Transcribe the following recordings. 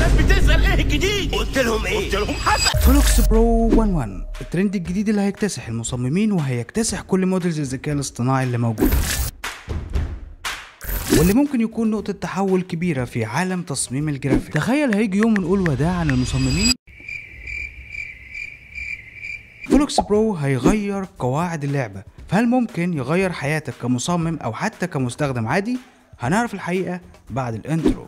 الناس بتسال ايه الجديد قلت لهم ايه قلت لهم حسن فلوكس برو 11 الترند الجديد اللي هيكتسح المصممين وهيكتسح كل موديلز الذكاء الاصطناعي اللي موجوده واللي ممكن يكون نقطة تحول كبيرة في عالم تصميم الجرافيك تخيل هيجي يوم نقول وداع عن المصممين فلوكس برو هيغير قواعد اللعبة فهل ممكن يغير حياتك كمصمم أو حتى كمستخدم عادي؟ هنعرف الحقيقة بعد الانترو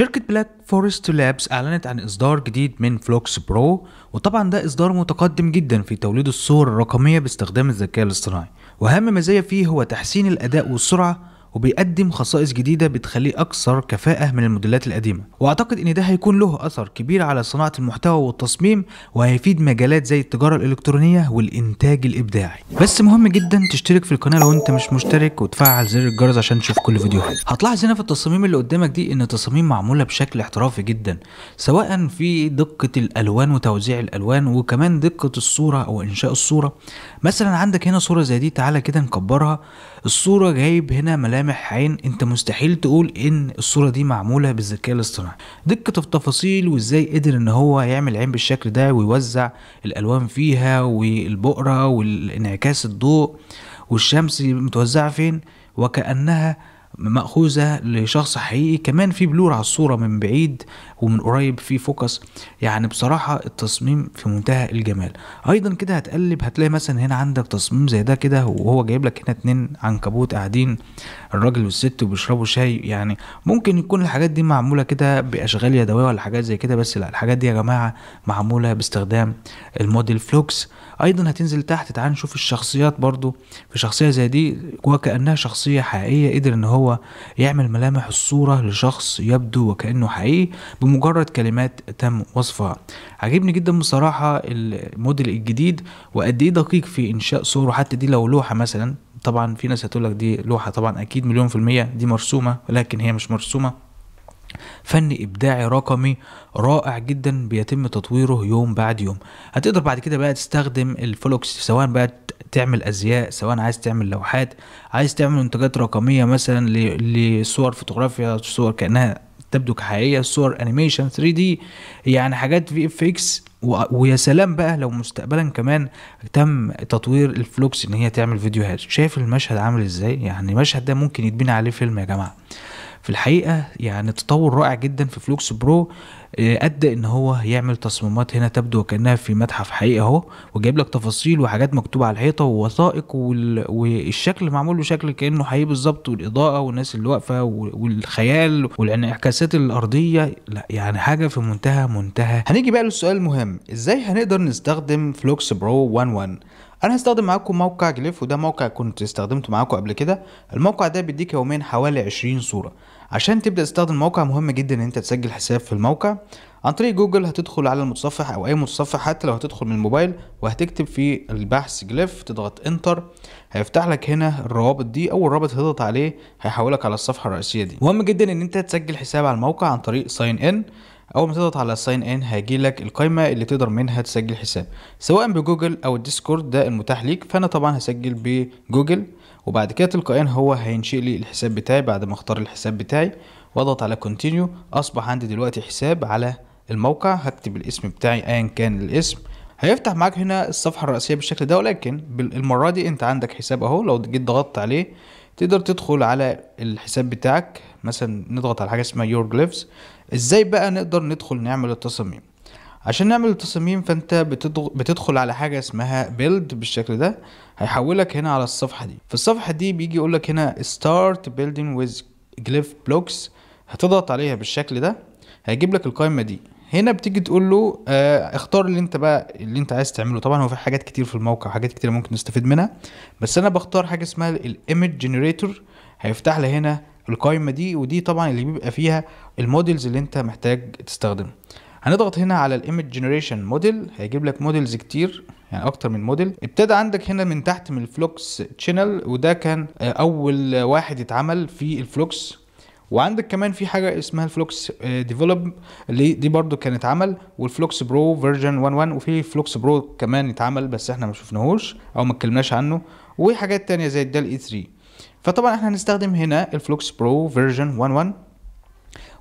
شركة بلاك فورست لابس أعلنت عن إصدار جديد من فلوكس برو وطبعا ده إصدار متقدم جدا في توليد الصور الرقمية باستخدام الذكاء الاصطناعي وأهم مزايا فيه هو تحسين الأداء والسرعة وبيقدم خصائص جديده بتخليه اكثر كفاءه من الموديلات القديمه واعتقد ان ده هيكون له اثر كبير على صناعه المحتوى والتصميم وهيفيد مجالات زي التجاره الالكترونيه والانتاج الابداعي بس مهم جدا تشترك في القناه لو انت مش مشترك وتفعل زر الجرس عشان تشوف كل فيديوهات هتلاحظ هنا في التصاميم اللي قدامك دي ان التصاميم معموله بشكل احترافي جدا سواء في دقه الالوان وتوزيع الالوان وكمان دقه الصوره او انشاء الصوره مثلا عندك هنا صوره زي دي تعالى كده نكبرها الصوره جايب هنا ملابس ملامح عين انت مستحيل تقول ان الصورة دي معمولة بالذكاء الاصطناعي دقة في وازاي قدر ان هو يعمل عين بالشكل ده ويوزع الالوان فيها والبقرة والانعكاس الضوء والشمس متوزعة فين وكأنها مأخوذة لشخص حقيقي كمان في بلور على الصورة من بعيد ومن قريب في فوكس يعني بصراحة التصميم في منتهى الجمال أيضا كده هتقلب هتلاقي مثلا هنا عندك تصميم زي ده كده وهو جايب لك هنا اتنين عنكبوت قاعدين الراجل والست وبيشربوا شاي يعني ممكن يكون الحاجات دي معمولة كده بأشغال يدوية ولا حاجات زي كده بس لا الحاجات دي يا جماعة معمولة باستخدام الموديل فلوكس ايضا هتنزل تحت تعال نشوف الشخصيات برضو في شخصيه زي دي وكانها شخصيه حقيقيه قدر ان هو يعمل ملامح الصوره لشخص يبدو وكانه حقيقي بمجرد كلمات تم وصفها عجبني جدا بصراحه الموديل الجديد وقد ايه دقيق في انشاء صوره حتى دي لو لوحه مثلا طبعا في ناس هتقولك دي لوحه طبعا اكيد مليون في الميه دي مرسومه ولكن هي مش مرسومه فن إبداعي رقمي رائع جدا بيتم تطويره يوم بعد يوم هتقدر بعد كده بقى تستخدم الفلوكس سواء بقى تعمل أزياء سواء عايز تعمل لوحات عايز تعمل منتجات رقمية مثلا لصور فوتوغرافيا صور كأنها تبدو كحقيقية صور انيميشن 3 دي يعني حاجات في اف اكس ويا سلام بقى لو مستقبلا كمان تم تطوير الفلوكس ان هي تعمل فيديوهات شايف المشهد عامل ازاي يعني المشهد ده ممكن يتبنى عليه فيلم يا جماعه في الحقيقه يعني تطور رائع جدا في فلوكس برو آه، ادى ان هو يعمل تصميمات هنا تبدو وكانها في متحف حقيقي اهو وجايب لك تفاصيل وحاجات مكتوبه على الحيطه ووثائق والشكل معمول له شكل كانه حقيقي بالظبط والاضاءه والناس اللي واقفه والخيال والانعكاسات الارضيه لا يعني حاجه في منتهى منتهى هنيجي بقى للسؤال المهم ازاي هنقدر نستخدم فلوكس برو 11 انا هستخدم معاكم موقع جليف وده موقع كنت استخدمته معاكم قبل كده الموقع ده بيديك يوميا حوالي 20 صوره عشان تبدا تستخدم الموقع مهم جدا ان انت تسجل حساب في الموقع عن طريق جوجل هتدخل على المتصفح او اي متصفح حتى لو هتدخل من الموبايل وهتكتب في البحث جليف تضغط انتر هيفتح لك هنا الروابط دي اول رابط هتضغط عليه هيحولك على الصفحه الرئيسيه دي مهم جدا ان انت تسجل حساب على الموقع عن طريق ساين ان اول ما تضغط على ساين ان هيجي لك القائمه اللي تقدر منها تسجل حساب سواء بجوجل او الديسكورد ده المتاح ليك فانا طبعا هسجل بجوجل وبعد كده تلقائيا هو هينشئ لي الحساب بتاعي بعد ما اختار الحساب بتاعي واضغط على كونتينيو اصبح عندي دلوقتي حساب على الموقع هكتب الاسم بتاعي ايا كان الاسم هيفتح معاك هنا الصفحه الرئيسيه بالشكل ده ولكن المره دي انت عندك حساب اهو لو جيت ضغطت عليه تقدر تدخل على الحساب بتاعك مثلا نضغط على حاجه اسمها يور جليفز ازاي بقى نقدر ندخل نعمل التصاميم عشان نعمل التصاميم فانت بتدخل على حاجه اسمها بيلد بالشكل ده هيحولك هنا على الصفحه دي في الصفحه دي بيجي يقول لك هنا ستارت بيلدينج ويز جليف بلوكس هتضغط عليها بالشكل ده هيجيب لك القائمه دي هنا بتيجي تقول له آه اختار اللي انت بقى اللي انت عايز تعمله طبعا هو في حاجات كتير في الموقع وحاجات كتير ممكن نستفيد منها بس انا بختار حاجه اسمها الايمج جنريتور هيفتح لي هنا القائمه دي ودي طبعا اللي بيبقى فيها المودلز اللي انت محتاج تستخدمه هنضغط هنا على الايمج جنريشن موديل هيجيب لك موديلز كتير يعني اكتر من موديل ابتدى عندك هنا من تحت من الفلوكس تشانل وده كان آه، اول واحد اتعمل في الفلوكس وعندك كمان في حاجه اسمها الفلوكس آه، ديفلوب اللي دي برضو كانت عمل والفلوكس برو فيرجن 11 وفي فلوكس برو كمان اتعمل بس احنا ما شفناهوش او ما اتكلمناش عنه وحاجات تانية زي الدال اي 3 فطبعا احنا هنستخدم هنا الفلوكس برو فيرجن 11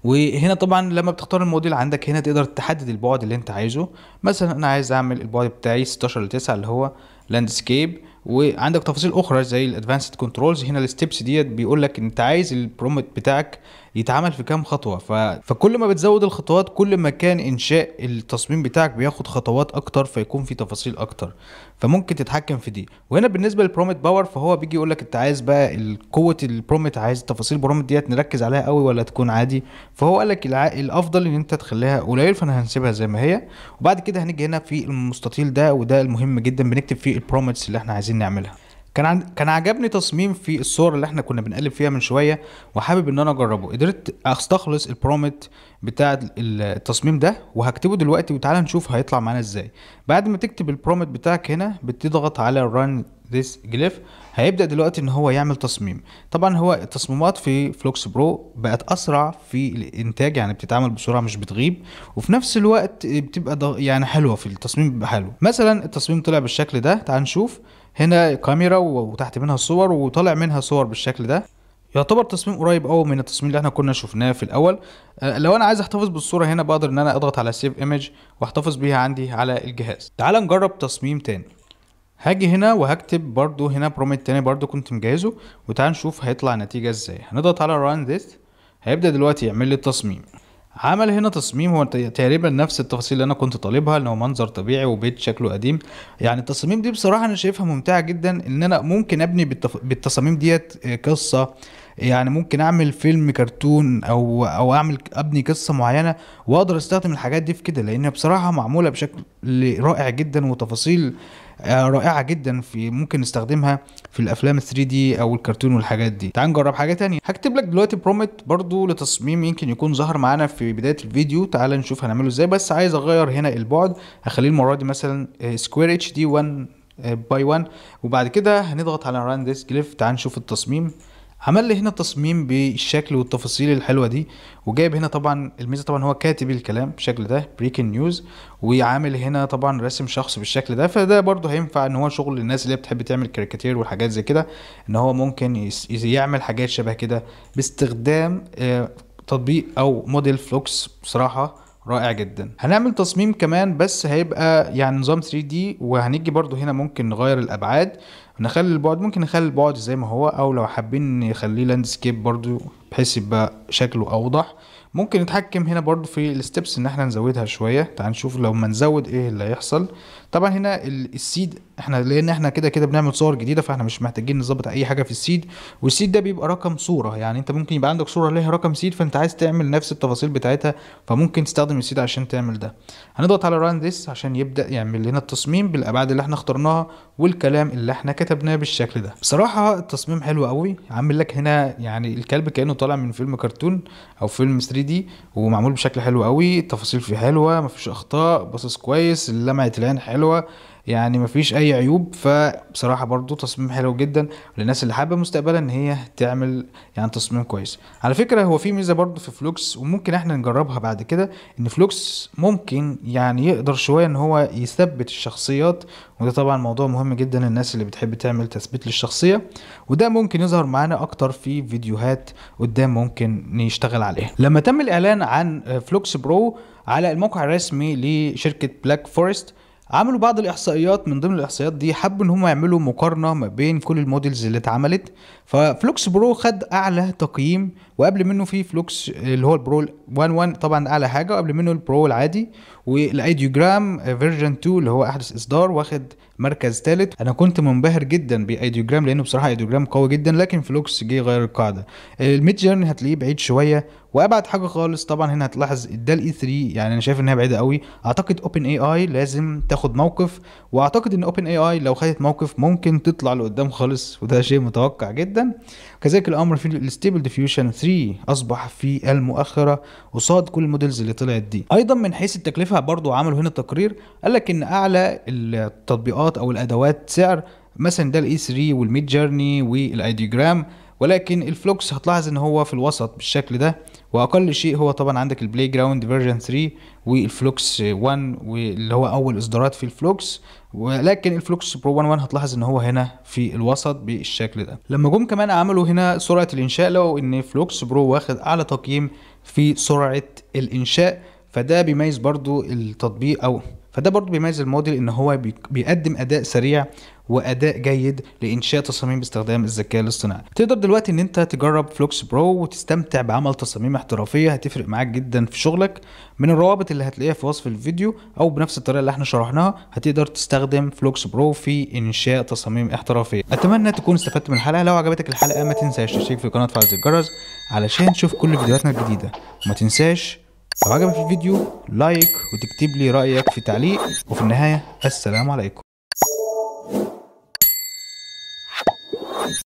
وهنا طبعا لما بتختار الموديل عندك هنا تقدر تحدد البعد اللي انت عايزه مثلا انا عايز اعمل البعد بتاعي 16 ل 9 اللي هو لاندسكيب وعندك تفاصيل اخرى زي الادفانسد كنترولز هنا الستبس ديت بيقول لك انت عايز البرومت بتاعك يتعمل في كام خطوه ف... فكل ما بتزود الخطوات كل ما كان انشاء التصميم بتاعك بياخد خطوات اكتر فيكون في تفاصيل اكتر فممكن تتحكم في دي وهنا بالنسبه للبرومت باور فهو بيجي يقول لك انت عايز بقى قوه البرومت عايز تفاصيل البرومت ديت نركز عليها قوي ولا تكون عادي فهو قال لك الع... الافضل ان انت تخليها قليل فانا هنسيبها زي ما هي وبعد كده هنيجي هنا في المستطيل ده وده المهم جدا بنكتب فيه البرومتس اللي احنا عايزين عايزين نعملها كان عن... كان عجبني تصميم في الصور اللي احنا كنا بنقلب فيها من شويه وحابب ان انا اجربه قدرت استخلص البرومت بتاع التصميم ده وهكتبه دلوقتي وتعالى نشوف هيطلع معانا ازاي بعد ما تكتب البرومت بتاعك هنا بتضغط على run this glyph هيبدا دلوقتي ان هو يعمل تصميم طبعا هو التصميمات في فلوكس برو بقت اسرع في الانتاج يعني بتتعمل بسرعه مش بتغيب وفي نفس الوقت بتبقى يعني حلوه في التصميم بيبقى حلو مثلا التصميم طلع بالشكل ده تعال نشوف هنا كاميرا وتحت منها صور وطالع منها صور بالشكل ده يعتبر تصميم قريب قوي من التصميم اللي احنا كنا شفناه في الاول أه لو انا عايز احتفظ بالصوره هنا بقدر ان انا اضغط على سيف ايمج واحتفظ بيها عندي على الجهاز تعال نجرب تصميم تاني هاجي هنا وهكتب برضو هنا برومت تاني برضو كنت مجهزه وتعال نشوف هيطلع نتيجه ازاي هنضغط على run this هيبدا دلوقتي يعمل لي التصميم عمل هنا تصميم هو تقريبا نفس التفاصيل اللي انا كنت طالبها ان هو منظر طبيعي وبيت شكله قديم يعني التصاميم دي بصراحه انا شايفها ممتعه جدا ان انا ممكن ابني بالتف... بالتصاميم ديت آه، قصه يعني ممكن اعمل فيلم كرتون او او اعمل ابني قصه معينه واقدر استخدم الحاجات دي في كده لانها بصراحه معموله بشكل رائع جدا وتفاصيل آه، رائعه جدا في ممكن نستخدمها في الافلام 3 دي او الكرتون والحاجات دي تعال نجرب حاجه تانية هكتب لك دلوقتي برومت برضو لتصميم يمكن يكون ظهر معانا في بدايه الفيديو تعال نشوف هنعمله ازاي بس عايز اغير هنا البعد هخليه المره دي مثلا سكوير اتش دي 1 باي 1 وبعد كده هنضغط على ران ديسك ليف تعال نشوف التصميم عمل لي هنا تصميم بالشكل والتفاصيل الحلوه دي وجايب هنا طبعا الميزه طبعا هو كاتب الكلام بالشكل ده بريكنج نيوز وعامل هنا طبعا رسم شخص بالشكل ده فده برضه هينفع ان هو شغل للناس اللي بتحب تعمل كاريكاتير والحاجات زي كده ان هو ممكن يعمل حاجات شبه كده باستخدام آه، تطبيق او موديل فلوكس بصراحه رائع جدا هنعمل تصميم كمان بس هيبقى يعني نظام 3D وهنيجي برضو هنا ممكن نغير الابعاد نخلي البعد ممكن نخلي البعد زي ما هو او لو حابين نخليه لاندسكيب برضو بحيث يبقى شكله اوضح ممكن نتحكم هنا برضو في الستبس ان احنا نزودها شوية تعال نشوف لو ما نزود ايه اللي هيحصل طبعا هنا السيد احنا لان احنا كده كده بنعمل صور جديدة فاحنا مش محتاجين نظبط اي حاجة في السيد والسيد ده بيبقى رقم صورة يعني انت ممكن يبقى عندك صورة ليها رقم سيد فانت عايز تعمل نفس التفاصيل بتاعتها فممكن تستخدم السيد عشان تعمل ده هنضغط على ران ذس عشان يبدأ يعمل لنا التصميم بالابعاد اللي احنا اخترناها والكلام اللي احنا كتبناه بالشكل ده بصراحة التصميم حلو قوي عامل لك هنا يعني الكلب كأنه طالع من فيلم كرتون او فيلم 3 دي ومعمول بشكل حلو قوي التفاصيل فيه حلوه مفيش اخطاء باصص كويس لمعه العين حلوه يعني مفيش اي عيوب فبصراحه برضو تصميم حلو جدا للناس اللي حابه مستقبلا ان هي تعمل يعني تصميم كويس على فكره هو في ميزه برضو في فلوكس وممكن احنا نجربها بعد كده ان فلوكس ممكن يعني يقدر شويه ان هو يثبت الشخصيات وده طبعا موضوع مهم جدا للناس اللي بتحب تعمل تثبيت للشخصيه وده ممكن يظهر معانا اكتر في فيديوهات قدام ممكن نشتغل عليها لما تم الاعلان عن فلوكس برو على الموقع الرسمي لشركه بلاك فورست عملوا بعض الاحصائيات من ضمن الاحصائيات دي حبوا ان هم يعملوا مقارنه ما بين كل الموديلز اللي اتعملت ففلوكس برو خد اعلى تقييم وقبل منه في فلوكس اللي هو البرو 11 طبعا اعلى حاجه وقبل منه البرو العادي والايديوجرام فيرجن 2 اللي هو احدث اصدار واخد مركز ثالث انا كنت منبهر جدا بايديوجرام لانه بصراحه ايديوجرام قوي جدا لكن فلوكس جه غير القاعده الميد جيرني هتلاقيه بعيد شويه وابعد حاجه خالص طبعا هنا هتلاحظ ده الاي 3 يعني انا شايف انها بعيده قوي اعتقد اوبن اي اي لازم تاخد موقف واعتقد ان اوبن اي اي لو خدت موقف ممكن تطلع لقدام خالص وده شيء متوقع جدا كذلك الامر في الستيبل ديفيوشن 3 اصبح في المؤخره قصاد كل الموديلز اللي طلعت دي ايضا من حيث التكلفه برضو عملوا هنا تقرير قال لك ان اعلى التطبيقات او الادوات سعر مثلا ده الاي 3 والميد جيرني والايديوجرام ولكن الفلوكس هتلاحظ ان هو في الوسط بالشكل ده واقل شيء هو طبعا عندك البلاي جراوند فيرجن 3 والفلوكس 1 واللي هو اول اصدارات في الفلوكس ولكن الفلوكس برو 1 1 هتلاحظ ان هو هنا في الوسط بالشكل ده لما جم كمان عملوا هنا سرعه الانشاء لقوا ان فلوكس برو واخد اعلى تقييم في سرعه الانشاء فده بيميز برضو التطبيق او فده برضو بيميز الموديل ان هو بيقدم اداء سريع واداء جيد لانشاء تصاميم باستخدام الذكاء الاصطناعي تقدر دلوقتي ان انت تجرب فلوكس برو وتستمتع بعمل تصاميم احترافيه هتفرق معاك جدا في شغلك من الروابط اللي هتلاقيها في وصف الفيديو او بنفس الطريقه اللي احنا شرحناها هتقدر تستخدم فلوكس برو في انشاء تصاميم احترافيه اتمنى تكون استفدت من الحلقه لو عجبتك الحلقه ما تنساش تشترك في القناه وتفعل زر الجرس علشان تشوف كل فيديوهاتنا الجديده وما تنساش لو عجبك الفيديو لايك وتكتب لي رأيك في تعليق وفي النهاية السلام عليكم